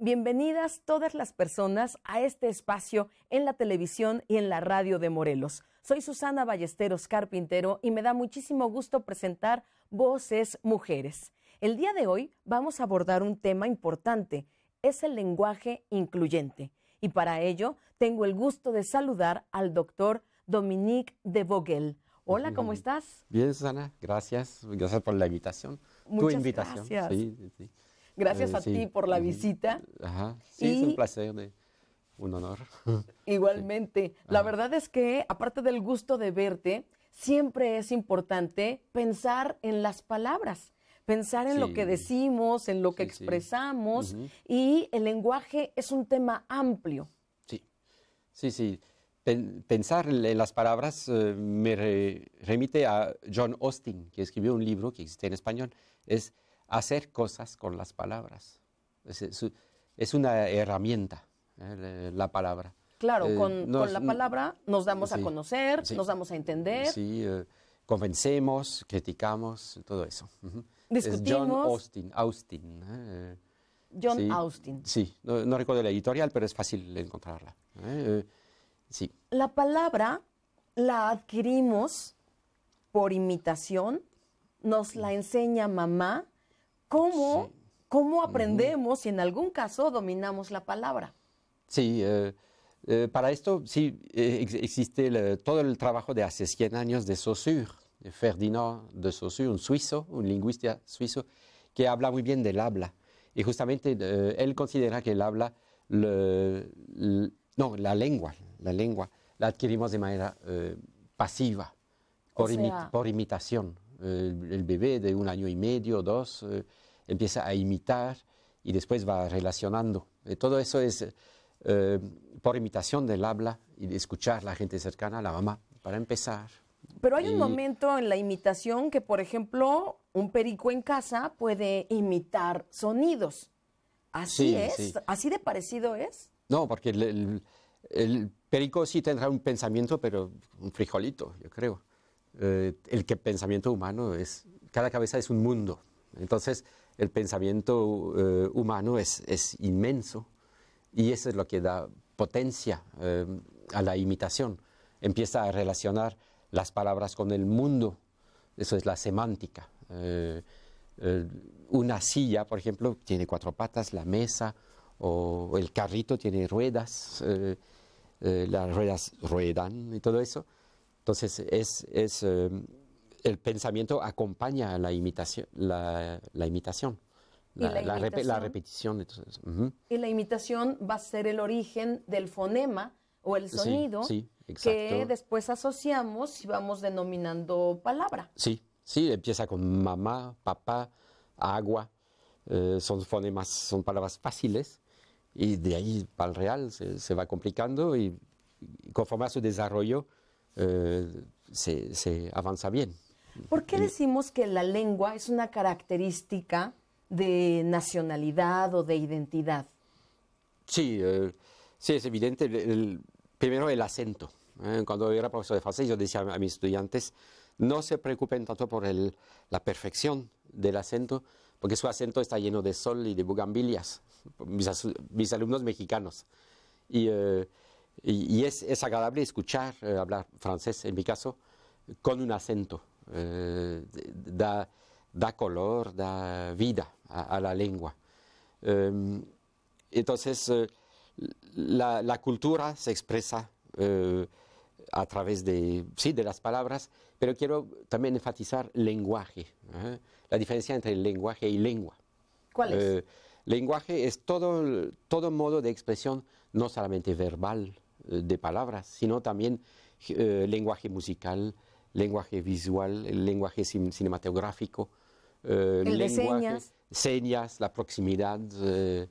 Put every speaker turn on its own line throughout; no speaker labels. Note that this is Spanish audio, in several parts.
Bienvenidas todas las personas a este espacio en la televisión y en la radio de Morelos. Soy Susana Ballesteros Carpintero y me da muchísimo gusto presentar Voces Mujeres. El día de hoy vamos a abordar un tema importante, es el lenguaje incluyente. Y para ello tengo el gusto de saludar al doctor Dominique de Vogel. Hola, ¿cómo estás?
Bien, Susana, gracias. Gracias por la invitación. Muchas tu invitación. sí. Gracias eh, a ti por
la visita.
Sí, es un placer, eh, un honor.
Igualmente. La verdad es que, aparte del gusto de verte, siempre es importante pensar en las palabras, pensar en lo que decimos, en lo que expresamos, y el lenguaje es un tema amplio.
Sí, sí, sí. pensar en las palabras eh, me remite a John Austin, que escribió un libro que existe en español. Es hacer cosas con las palabras. Es, una herramienta, eh, la palabra. Claro, eh, con, la palabra
nos damos a conocer, nos damos a entender.
Sí, eh, convencemos, criticamos, todo eso. Discutimos. John Austin,
John Austin.
Sí, no, no, recuerdo la editorial, pero es fácil encontrarla. sí.
La palabra la adquirimos por imitación, nos la enseña mamá, ¿Cómo, cómo aprendemos y en algún caso dominamos la palabra?
Sí, eh, eh, para esto sí eh, existe todo el trabajo de hace 100 años de Saussure, Ferdinand de Saussure, un suizo, un lingüista suizo, que habla muy bien del habla. Y justamente él considera que el habla, no, la lengua, la lengua la adquirimos de manera pasiva, por, por imitación. el bebé de un año y medio, dos, empieza a imitar y después va relacionando. Eh, todo eso es eh, por imitación del habla y de escuchar a la gente cercana, a la mamá, para empezar.
Pero hay un momento en la imitación que, por ejemplo, un perico en casa puede imitar sonidos. Así es, así de parecido es.
No, porque el, perico sí tendrá un pensamiento, pero un frijolito, yo creo. Eh, el que pensamiento humano es, cada cabeza es un mundo. Entonces, el pensamiento eh, humano es, inmenso y eso es lo que da potencia eh, a la imitación. Empieza a relacionar las palabras con el mundo, eso es la semántica. Eh, una silla, por ejemplo, tiene cuatro patas, la mesa o el carrito tiene ruedas, las ruedas ruedan y todo eso. Entonces es, es el pensamiento acompaña a la imitación. La, imitación. La, repetición.
Y la imitación va a ser el origen del fonema o el sonido que después asociamos y vamos denominando palabra.
Sí, sí, empieza con mamá, papá, agua. Eh, son fonemas, son palabras fáciles y de ahí para el real se, va complicando y, conforme a su desarrollo eh, se avanza bien.
¿Por qué mm. decimos que la lengua es una característica de nacionalidad o de identidad?
Sí, eh, sí es evidente. primero el acento. ¿eh? Cuando Cuando era profesor de francés yo decía a mis estudiantes, no se preocupen tanto por la perfección del acento, porque su acento está lleno de sol y de bugambilias, mis, alumnos mexicanos. Eh, y, es, es, agradable escuchar hablar francés, en mi caso, con un acento. Eh, da, color, da vida a, la lengua. Em, entonces, eh, la, cultura se expresa eh, a través de, sí, de las palabras, pero quiero también enfatizar lenguaje, la diferencia entre lenguaje y lengua. ¿Cuál es? lenguaje es todo, todo modo de expresión, no solamente verbal, de palabras, sino también lenguaje musical, lenguaje visual, el lenguaje cinematográfico, eh, señas. la proximidad. Eh,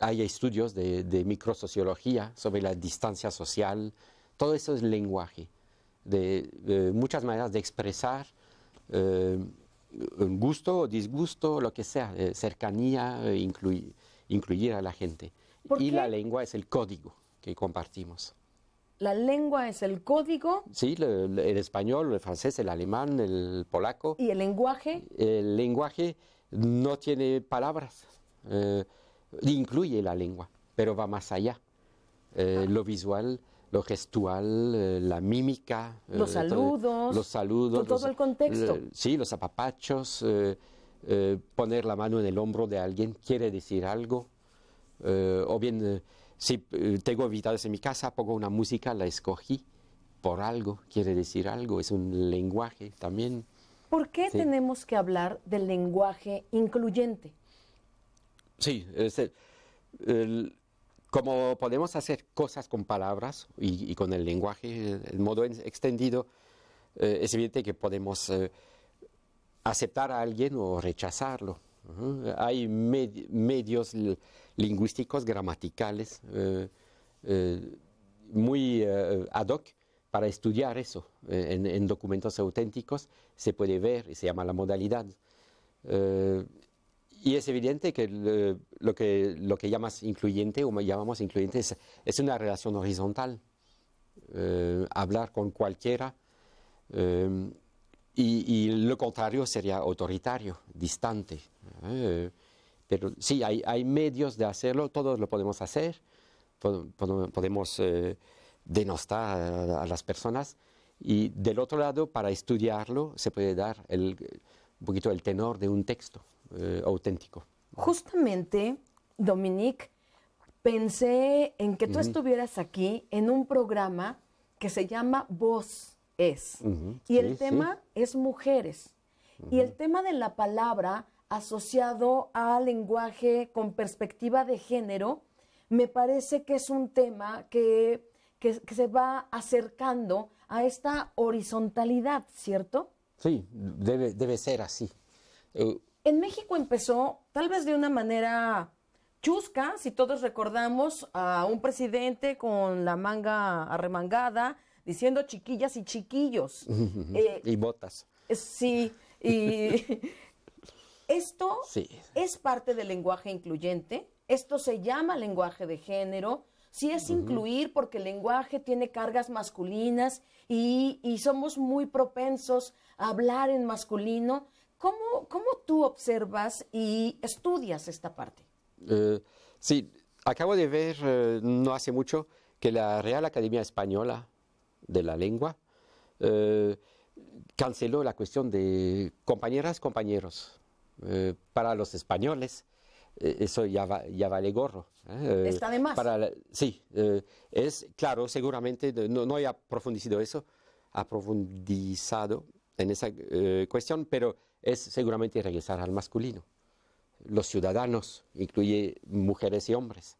hay estudios de, de, microsociología sobre la distancia social. Todo eso es lenguaje. De, muchas maneras de expresar eh, gusto o disgusto, lo que sea, eh, cercanía, incluir, a la gente. Y la lengua es el código que compartimos
la lengua es el código.
Sí, el, español, el francés, el alemán, el polaco.
¿Y el lenguaje?
El lenguaje no tiene palabras, eh, incluye la lengua, pero va más allá. Eh, ah. Lo visual, lo gestual, eh, la mímica. Los saludos. los saludos. Todo, el contexto. sí, los apapachos. poner la mano en el hombro de alguien quiere decir algo. o bien si eh, tengo invitados en mi casa, pongo una música, la escogí por algo, quiere decir algo, es un lenguaje también.
¿Por qué tenemos que hablar del lenguaje incluyente?
Sí, como podemos hacer cosas con palabras y, con el lenguaje en modo extendido, eh, es evidente que podemos eh, aceptar a alguien o rechazarlo. Hay medios lingüísticos, gramaticales, eh, eh, muy eh, ad hoc para estudiar eso. En, documentos auténticos se puede ver, y se llama la modalidad. y es evidente que lo, que lo que llamas incluyente o llamamos incluyente es, es una relación horizontal. hablar con cualquiera y, lo contrario sería autoritario, distante. Eh, pero sí, hay, medios de hacerlo, todos lo podemos hacer, podemos eh, denostar a, las personas. Y del otro lado, para estudiarlo, se puede dar un poquito el tenor de un texto eh, auténtico.
Justamente, Dominique, pensé en que tú estuvieras aquí en un programa que se llama Voz es. y el tema es mujeres. Y el tema de la palabra asociado al lenguaje con perspectiva de género, me parece que es un tema que, que, se va acercando a esta horizontalidad, ¿cierto?
Sí, debe, ser así. Eh,
en México empezó tal vez de una manera chusca, si todos recordamos a un presidente con la manga arremangada, diciendo chiquillas y chiquillos. Eh, y botas. Sí, y esto es parte del lenguaje incluyente, esto se llama lenguaje de género, sí es incluir porque el lenguaje tiene cargas masculinas y, somos muy propensos a hablar en masculino. ¿Cómo, tú observas y estudias esta parte?
Eh, sí, acabo de ver eh, no hace mucho que la Real Academia Española de la lengua, eh, canceló la cuestión de compañeras, compañeros. Eh, para los españoles, eh, eso ya, vale gorro. Está de más. Para sí, es claro, seguramente no, no profundizado eso, profundizado en esa cuestión, pero es seguramente regresar al masculino. Los ciudadanos, incluye mujeres y hombres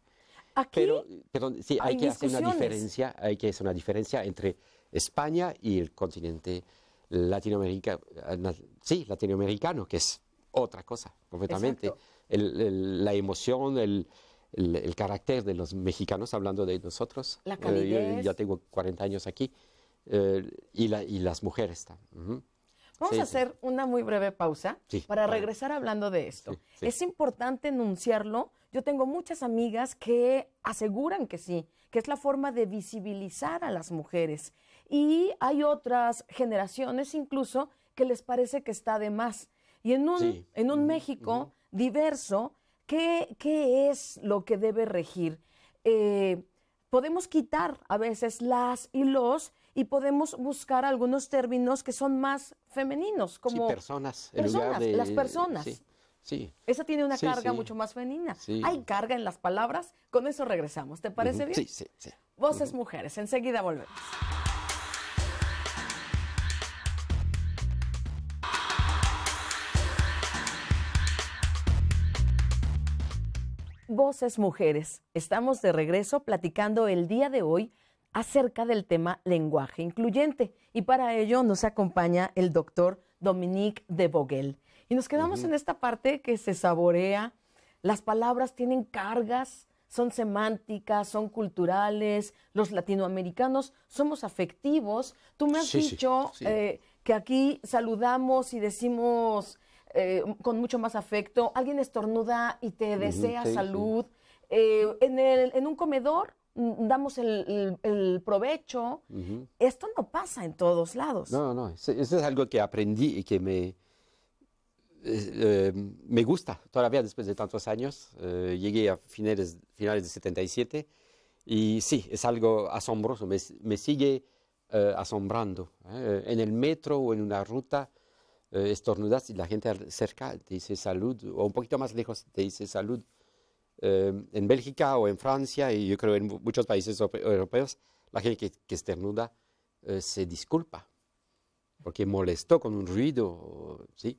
pero, eh, perdón, sí, hay, que hacer una diferencia, hay que hacer una diferencia entre España y el continente latinoamericano, eh, sí, latinoamericano, que es otra cosa completamente. la emoción, el, carácter de los mexicanos hablando de nosotros. La eh, calidez. yo, ya tengo 40 años aquí. y, las mujeres. también. Vamos a hacer
una muy breve pausa para regresar hablando de esto. Es importante enunciarlo yo tengo muchas amigas que aseguran que sí, que es la forma de visibilizar a las mujeres. Y hay otras generaciones incluso que les parece que está de más. Y en un, en un México diverso, ¿qué, ¿qué, es lo que debe regir? Eh, podemos quitar a veces las y los y podemos buscar algunos términos que son más femeninos, como
personas, las personas. Sí. Sí.
Esa tiene una carga mucho más femenina. Hay carga en las palabras. Con eso regresamos. ¿Te parece bien? Sí, sí, sí. Voces Mujeres. Enseguida volvemos. Voces Mujeres. Estamos de regreso platicando el día de hoy acerca del tema lenguaje incluyente. Y para ello nos acompaña el doctor Dominique de Vogel. Y nos quedamos en esta parte que se saborea. Las palabras tienen cargas, son semánticas, son culturales. Los latinoamericanos somos afectivos. Tú me has dicho eh, que aquí saludamos y decimos eh, con mucho más afecto. Alguien estornuda y te desea salud. Eh, en, el, en un comedor mm, damos el, provecho. Esto no pasa en todos lados.
No, no, eso es algo que aprendí y que me, eh, me gusta todavía después de tantos años. Eh, llegué a finales, finales de 77 y sí, es algo asombroso, me, sigue eh, asombrando. En el metro o en una ruta estornudas y la gente cerca te dice salud, o un poquito más lejos te dice salud. en Bélgica o en Francia, y yo creo en muchos países europeos, la gente que, que estornuda se disculpa porque molestó con un ruido, ¿sí?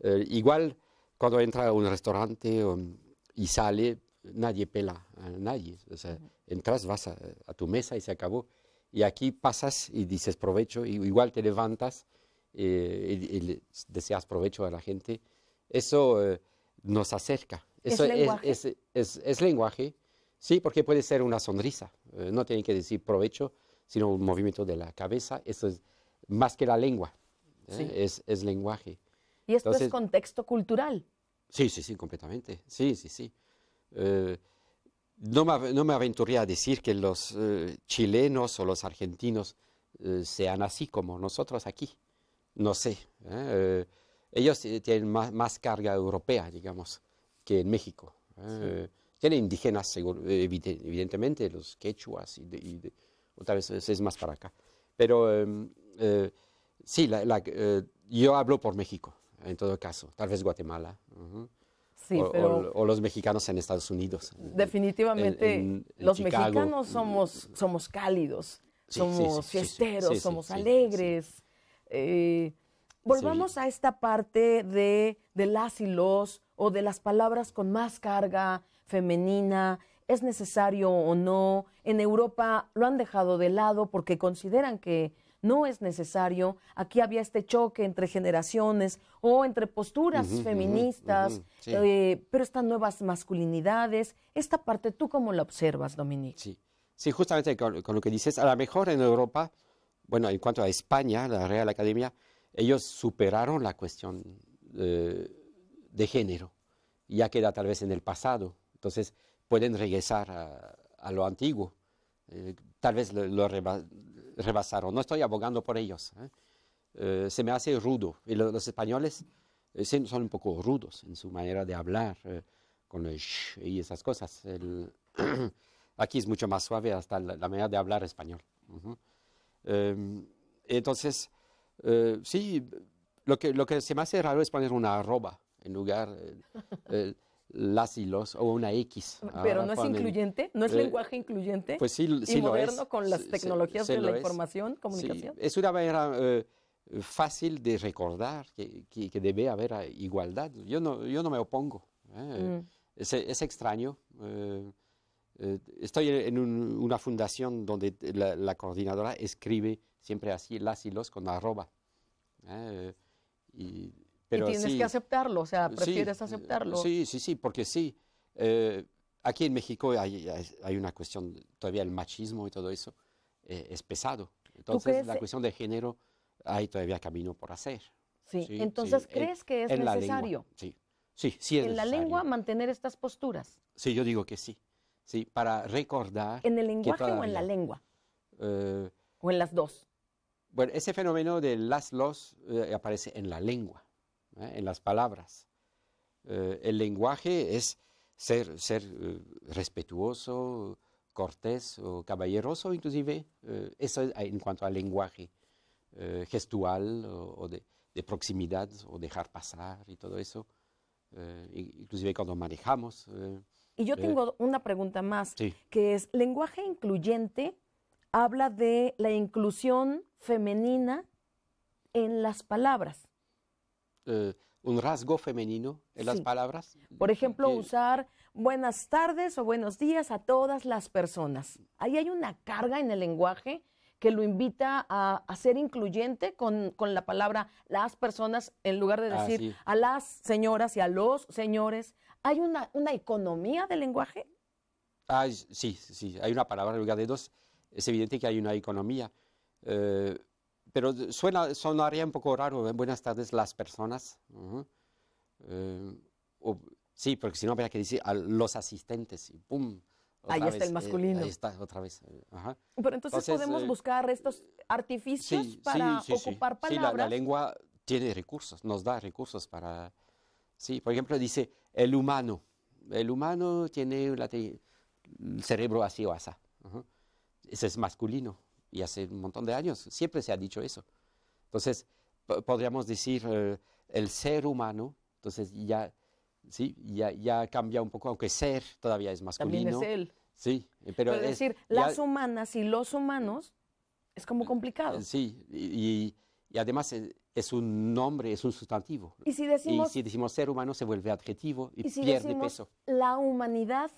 Eh, igual cuando entra a un restaurante um, y sale, nadie pela a nadie. O sea, entras, vas a, tu mesa y se acabó. Y aquí pasas y dices provecho, y igual te levantas eh, y, deseas provecho a la gente. Eso eh, nos acerca. Eso ¿Es, lenguaje? Es, lenguaje, sí, porque puede ser una sonrisa. no tiene que decir provecho, sino un movimiento de la cabeza. Eso es más que la lengua. es lenguaje.
Y esto es contexto cultural.
Sí, sí, sí, completamente. Sí, sí, sí. Eh, no, me, no, aventuré a decir que los eh, chilenos o los argentinos eh, sean así como nosotros aquí. No sé. ellos tienen más, carga europea, digamos, que en México. Tienen indígenas, evidentemente, los quechuas, y, de, otra vez es más para acá. Pero em, sí, yo hablo por México en todo caso. Tal vez Guatemala. Sí, o, pero los mexicanos en Estados Unidos. Definitivamente, los mexicanos
somos, somos cálidos, somos fiesteros, somos alegres. volvamos a esta parte de, de las y los o de las palabras con más carga femenina. ¿Es necesario o no? En Europa lo han dejado de lado porque consideran que no es necesario. Aquí había este choque entre generaciones o entre posturas feministas, eh, pero estas nuevas masculinidades, esta parte, ¿tú cómo la observas, Dominique? Sí,
sí justamente con, lo que dices, a lo mejor en Europa, bueno, en cuanto a España, la Real Academia, ellos superaron la cuestión eh, de género, ya queda tal vez en el pasado, entonces pueden regresar a, lo antiguo. Eh, tal vez lo, lo, rebasaron. No estoy abogando por ellos. ¿eh? Eh, se me hace rudo. Y los españoles eh, son un poco rudos en su manera de hablar, con el y esas cosas. aquí es mucho más suave hasta la, manera de hablar español. Em, entonces, sí, lo que, lo que se me hace raro es poner una arroba en lugar. las y los o una X. Pero no es incluyente, no es eh, lenguaje
incluyente. Pues sí, y moderno con las tecnologías de la información, comunicación.
Es una manera eh, fácil de recordar que, debe haber eh, igualdad. Yo no, yo no me opongo. Mm. Es, extraño. estoy en una fundación donde la, la, coordinadora escribe siempre así las y los con arroba. y pero y tienes que
aceptarlo, o sea, prefieres aceptarlo. Sí,
sí, sí, porque sí. Eh, aquí en México hay, una cuestión, todavía el machismo y todo eso eh, es pesado. Entonces, la cuestión de género hay todavía camino por hacer. Sí, entonces, ¿crees que es necesario? sí, sí, sí En la
lengua mantener estas posturas.
Sí, yo digo que sí. Sí, para recordar. ¿En el lenguaje o en la lengua? Eh, ¿O en las dos? Bueno, ese fenómeno de las los aparece en la lengua. ¿eh? en las palabras. Eh, el lenguaje es ser, ser eh, respetuoso, cortés o caballeroso, inclusive, eso en cuanto al lenguaje gestual o, de, proximidad o dejar pasar y todo eso, inclusive cuando manejamos. y yo tengo
una pregunta más, que es, lenguaje incluyente habla de la inclusión femenina en las palabras.
Eh, un rasgo femenino en las palabras.
Por ejemplo, usar buenas tardes o buenos días a todas las personas. Ahí hay una carga en el lenguaje que lo invita a, ser incluyente con, la palabra las personas en lugar de ah, decir a las señoras y a los señores. ¿Hay una, una economía del lenguaje?
sí, sí, hay una palabra en lugar de dos. Es evidente que hay una economía. Eh, pero suena, sonaría un poco raro, ¿eh? buenas tardes las personas. Eh, sí, porque si no habría que decir a los asistentes y ¡pum! Ahí está el eh, masculino. ahí está, otra vez. Pero entonces, podemos
buscar estos artificios para ocupar palabras. Sí, la,
lengua tiene recursos, nos da recursos para... Sí, por ejemplo, dice el humano. El humano tiene la, el cerebro así o así. Ese es masculino y hace un montón de años siempre se ha dicho eso. Entonces, podríamos decir eh, el ser humano, entonces ya, sí, ya, ya cambia un poco, aunque ser todavía es masculino. También es él. Sí, eh, pero, es decir, las
humanas y los humanos es como mm, complicado.
Sí, y, y además eh, es, un nombre, es un sustantivo.
Y si decimos,
ser humano se vuelve adjetivo y, pierde peso.
La humanidad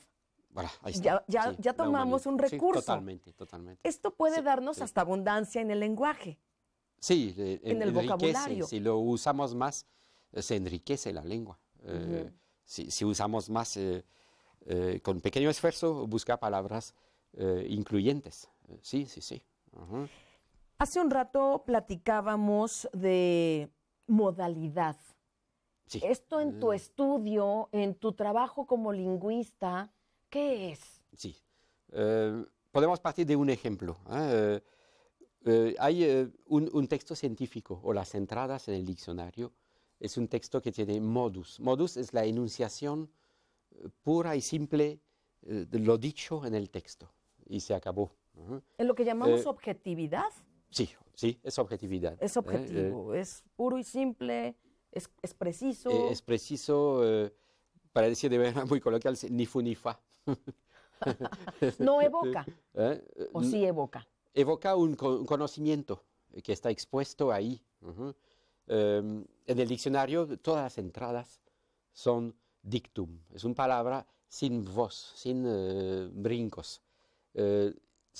ya, tomamos un recurso. totalmente, totalmente.
Esto puede darnos hasta abundancia en el lenguaje.
Sí, en el vocabulario. Si lo usamos más, eh, se enriquece la lengua. Eh, si, usamos más, eh, con pequeño esfuerzo, busca palabras incluyentes. sí, sí, sí.
Hace un rato platicábamos de modalidad. Esto en tu mm. estudio, en tu trabajo como lingüista, ¿Qué es?
Sí. Eh, podemos partir de un ejemplo. ¿eh? Eh, hay un, texto científico o las entradas en el diccionario. Es un texto que tiene modus. Modus es la enunciación pura y simple de lo dicho en el texto. Y se acabó.
¿En lo que llamamos objetividad?
Sí, sí, es objetividad. Es objetivo, es
puro y simple, es, preciso. es
preciso, es preciso para decir de manera muy coloquial, ni fu ni fa. no evoca. ¿Eh? ¿O sí evoca? Evoca un, conocimiento que está expuesto ahí. Em, en el diccionario todas las entradas son dictum. Es una palabra sin voz, sin eh, brincos. Eh,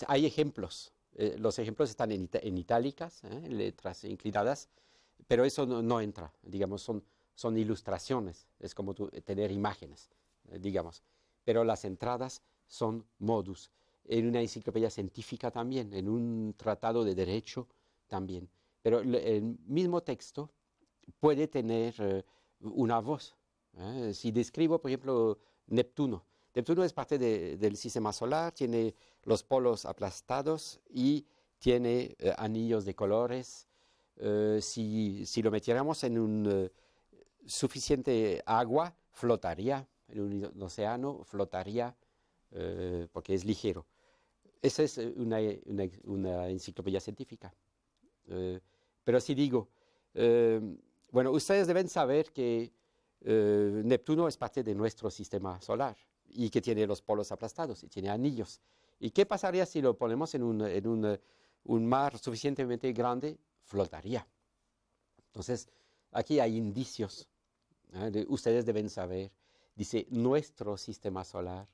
hay ejemplos. los ejemplos están en, itálicas, en letras inclinadas, pero eso no, entra. Digamos, son, son ilustraciones. Es como tener imágenes, digamos pero las entradas son modus. En una enciclopedia científica también, en un tratado de derecho también. Pero el mismo texto puede tener eh, una voz. ¿eh? Si describo, por ejemplo, Neptuno. Neptuno es parte del sistema solar, tiene los polos aplastados y tiene eh, anillos de colores. Si, si, lo metiéramos en un, suficiente agua, flotaría un océano flotaría eh, porque es ligero. Esa es eh, una, enciclopedia científica. Eh, pero si digo, bueno, ustedes deben saber que Neptuno es parte de nuestro sistema solar y que tiene los polos aplastados y tiene anillos. ¿Y qué pasaría si lo ponemos en un, mar suficientemente grande? Flotaría. Entonces, aquí hay indicios. ustedes deben saber dice nuestro sistema solar.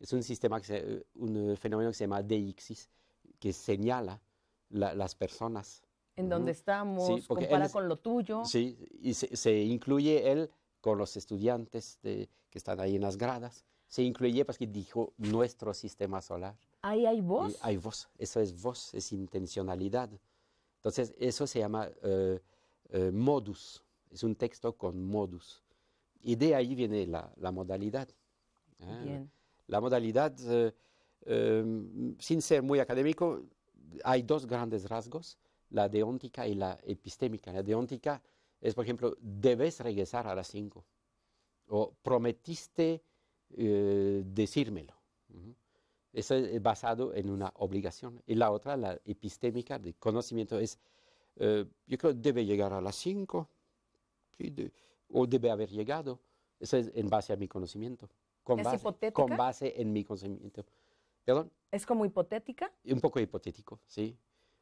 Es un, sistema un eh, fenómeno que se llama deixis, que señala las personas.
En dónde estamos, comparado compara con lo tuyo.
Sí, y se, incluye él con los estudiantes que están ahí en las gradas. Se incluye porque pues, dijo nuestro sistema solar.
Ahí hay voz.
hay voz, eso es voz, es intencionalidad. Entonces, eso se llama eh, eh, modus, es un texto con modus y de ahí viene la, modalidad. La modalidad, ¿eh? eh, em, sin ser muy académico, hay dos grandes rasgos, la deóntica y la epistémica. La deóntica es, por ejemplo, debes regresar a las 5 o prometiste eh, decírmelo. Eso es basado en una obligación. Y la otra, la epistémica, de conocimiento, es, yo creo, debe llegar a las 5 o debe haber llegado. Eso es en base a mi conocimiento. Con base, Con base en mi conocimiento. ¿Perdón?
¿Es como hipotética?
Un poco hipotético, sí.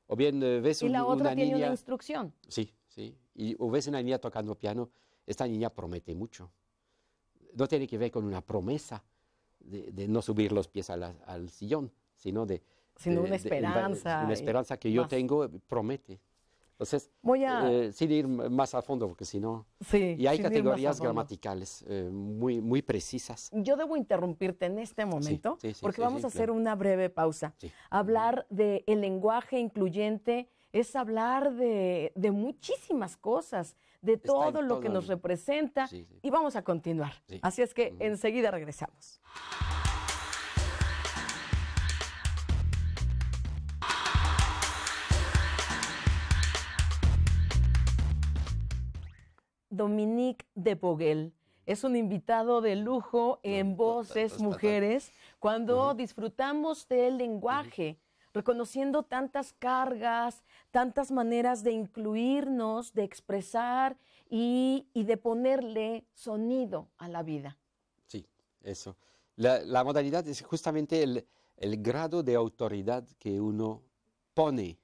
O bien eh, ves ¿Y la otra tiene una
instrucción.
Sí, sí. Y, o ves una niña tocando piano, esta niña promete mucho. No tiene que ver con una promesa de, no subir los pies al sillón, sino de... Sino una esperanza. una esperanza que yo tengo promete, entonces, Voy a... Eh, eh, sin ir más a fondo, porque si no... Sí, y hay categorías gramaticales eh, muy, muy precisas. Yo debo interrumpirte en este momento, porque vamos a hacer una
breve pausa. Hablar del lenguaje incluyente es hablar de, muchísimas cosas, de todo, lo que nos representa, y vamos a continuar. Así es que enseguida regresamos. Dominique de Poguel. Es un invitado de lujo en Voces Mujeres, cuando disfrutamos del lenguaje, reconociendo tantas cargas, tantas maneras de incluirnos, de expresar y, de ponerle sonido a la vida.
Sí, eso. La, modalidad es justamente el, grado de autoridad que uno pone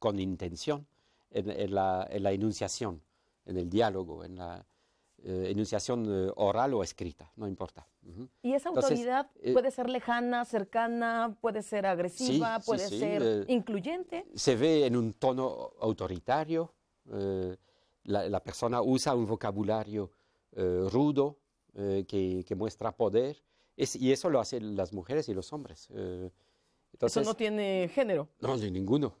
con intención en la enunciación en el diálogo, en la eh, enunciación eh, oral o escrita, no importa.
¿Y esa autoridad eh, puede ser lejana, cercana, puede ser agresiva, puede ser incluyente?
Se ve en un tono autoritario, la, persona usa un vocabulario rudo que, muestra poder, y eso lo hacen las mujeres y los hombres. Entonces, eso no
tiene género.
No, ni ninguno.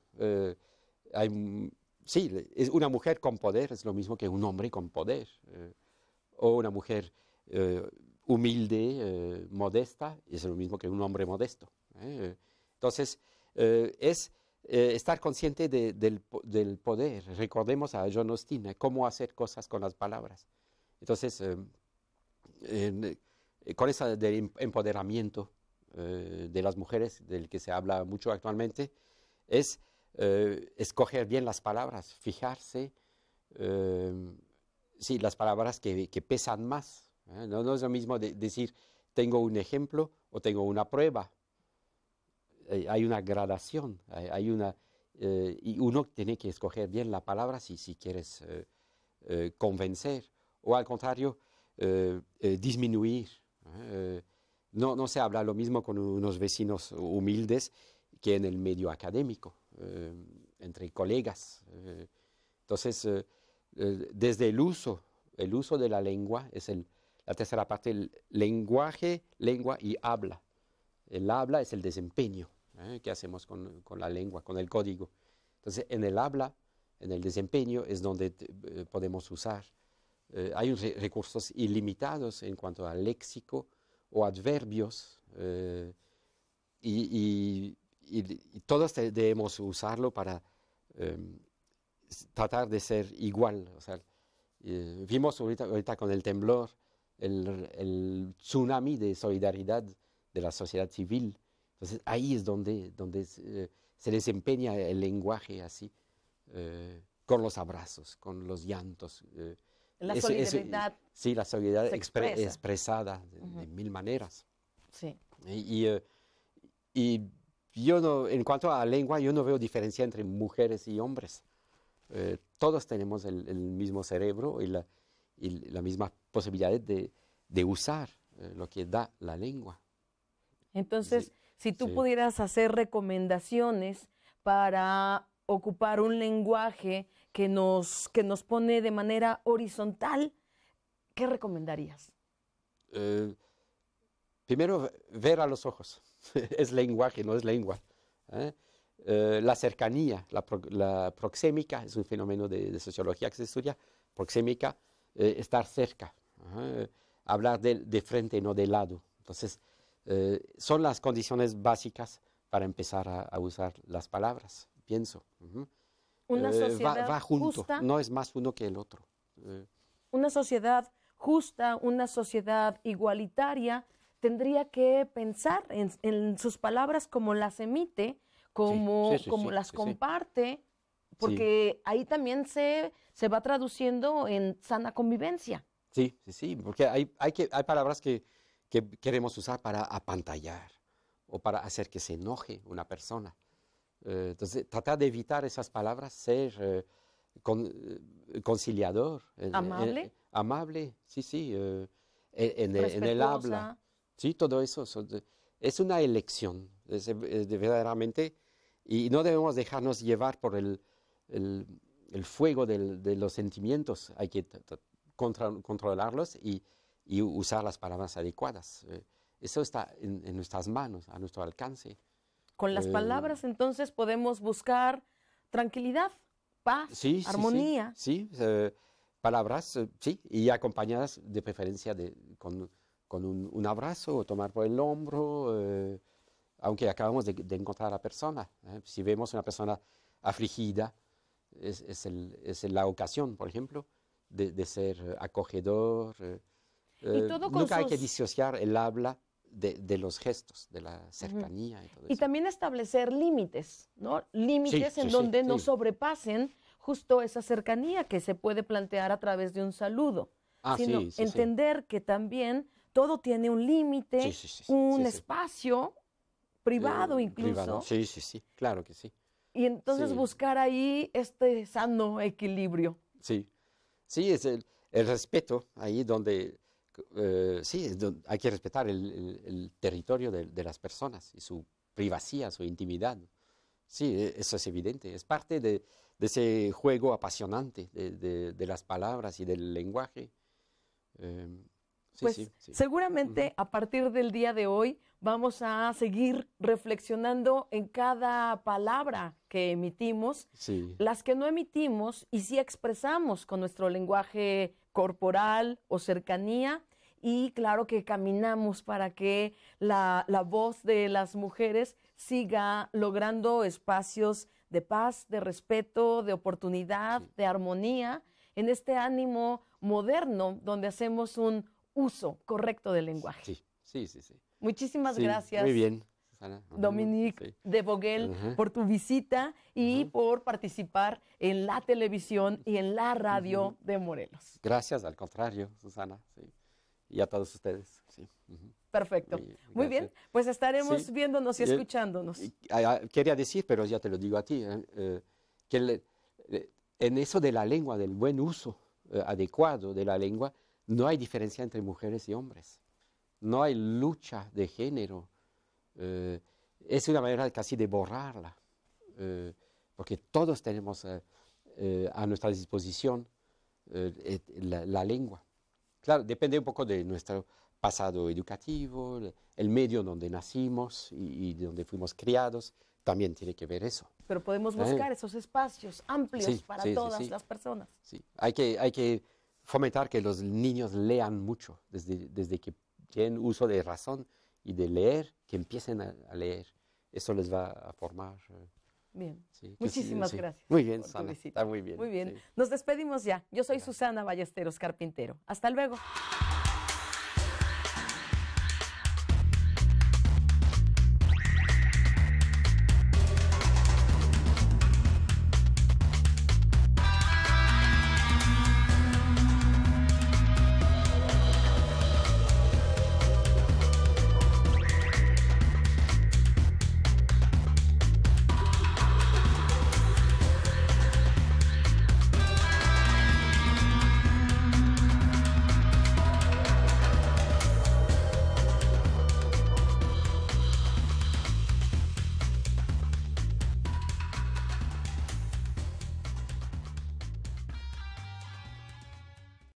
hay sí, es una mujer con poder es lo mismo que un hombre con poder. Eh, o una mujer eh, humilde, eh, modesta, es lo mismo que un hombre modesto. Entonces, es estar consciente del, poder. Recordemos a John Austin, cómo hacer cosas con las palabras. Entonces, con esa del em, empoderamiento de las mujeres, del que se habla mucho actualmente, es eh, escoger bien las palabras, fijarse, em, sí, las palabras que, pesan más. ¿eh? No, es lo mismo decir tengo un ejemplo o tengo una prueba. Eh, hay una gradación, hay, una, y uno tiene que escoger bien la palabra si, quieres convencer o al contrario, disminuir. No, no se habla lo mismo con unos vecinos humildes que en el medio académico. Eh, entre colegas. Eh. entonces, eh, desde el uso, el uso de la lengua es la tercera parte, el lenguaje, lengua y habla. El habla es el desempeño que hacemos con, la lengua, con el código. Entonces, en el habla, en el desempeño, es donde podemos usar. hay recursos ilimitados en cuanto al léxico o adverbios. y, y, todos debemos usarlo para em, tratar de ser igual. O sea, eh, vimos ahorita, ahorita, con el temblor el, tsunami de solidaridad de la sociedad civil. Entonces ahí es donde, donde eh, se, desempeña el lenguaje así, eh, con los abrazos, con los llantos. la solidaridad. sí, la solidaridad expresada de, mil maneras. Sí. y yo no, en cuanto a lengua, yo no veo diferencia entre mujeres y hombres. Eh, todos tenemos el, mismo cerebro y la, y misma posibilidad de, usar eh, lo que da la lengua.
Entonces, si tú pudieras hacer recomendaciones para ocupar un lenguaje que nos, que nos pone de manera horizontal, ¿qué recomendarías?
Eh, primero, ver a los ojos. es lenguaje, no es lengua. ¿eh? Eh, la cercanía, la, proxémica, es un fenómeno de, sociología que se estudia, proxémica, eh, estar cerca, hablar de, frente, no de lado. Entonces, son las condiciones básicas para empezar a, usar las palabras, pienso. Una sociedad va, junto, no es más uno que el otro.
Una sociedad justa, una sociedad igualitaria, tendría que pensar en, sus palabras como las emite, como, como las comparte, porque ahí también se, se va traduciendo en sana convivencia.
Sí, sí, sí, porque hay, hay, palabras que, queremos usar para apantallar o para hacer que se enoje una persona. Eh, entonces, tratar de evitar esas palabras, ser eh, eh, conciliador. Amable. amable, sí, sí, en, en, el habla. Sí, todo eso, es una elección, verdaderamente, y no debemos dejarnos llevar por el, fuego de los sentimientos, hay que controlarlos y, usar las palabras adecuadas. Eh, eso está en, nuestras manos, a nuestro alcance.
Con las eh, palabras entonces podemos buscar tranquilidad, paz, armonía.
Sí, eh, palabras, sí, y acompañadas de preferencia de, con con un, abrazo o tomar por el hombro, eh, aunque acabamos de, encontrar a la persona. Eh. Si vemos una persona afligida, es, la ocasión, por ejemplo, de, ser acogedor. Eh.
y todo con nunca hay que
disociar el habla de, los gestos, de la cercanía. Y, todo eso. y
también establecer límites, ¿no? Límites en donde no sobrepasen justo esa cercanía que se puede plantear a través de un saludo. Ah, sino entender que también todo tiene un límite, un espacio privado eh, incluso.
Sí, sí, sí, claro que sí.
Y entonces buscar ahí este sano equilibrio.
Sí, sí, es el, respeto ahí donde, eh, sí, hay que respetar el, territorio de, las personas y su privacidad, su intimidad. Sí, e, eso es evidente, es parte de, ese juego apasionante de, las palabras y del lenguaje. Em, pues
seguramente a partir del día de hoy vamos a seguir reflexionando en cada palabra que emitimos, las que no emitimos y si expresamos con nuestro lenguaje corporal o cercanía. Y claro que caminamos para que la, la voz de las mujeres siga logrando espacios de paz, de respeto, de oportunidad, de armonía, en este ánimo moderno donde hacemos un uso correcto del lenguaje. Sí, sí, sí. Muchísimas gracias. Muy bien. Dominique de Boguel, por tu visita y por participar en la televisión y en la radio de Morelos.
Gracias, al contrario, Susana, y a todos ustedes. Perfecto. Muy, bien,
pues estaremos viéndonos y escuchándonos.
Ah, ah, quería decir, pero ya te lo digo a ti, eh, eh, que en eso de la lengua, del buen uso eh, adecuado de la lengua, no hay diferencia entre mujeres y hombres. No hay lucha de género. Eh, es una manera casi de borrarla, eh, porque todos tenemos eh, a nuestra disposición la, lengua. Claro, depende un poco de nuestro pasado educativo, el medio donde nacimos y, donde fuimos criados, también tiene que ver eso.
Pero podemos buscar esos espacios amplios para todas las personas.
Sí, hay que, hay que fomentar que los niños lean mucho, desde, desde que tienen uso de razón y de leer, que empiecen a, leer. Eso les va a formar. Eh, bien. Sí, Muchísimas gracias. Muy bien, Sana. Está muy bien. Muy bien.
Nos despedimos ya. Yo soy Susana Ballesteros Carpintero. Hasta luego.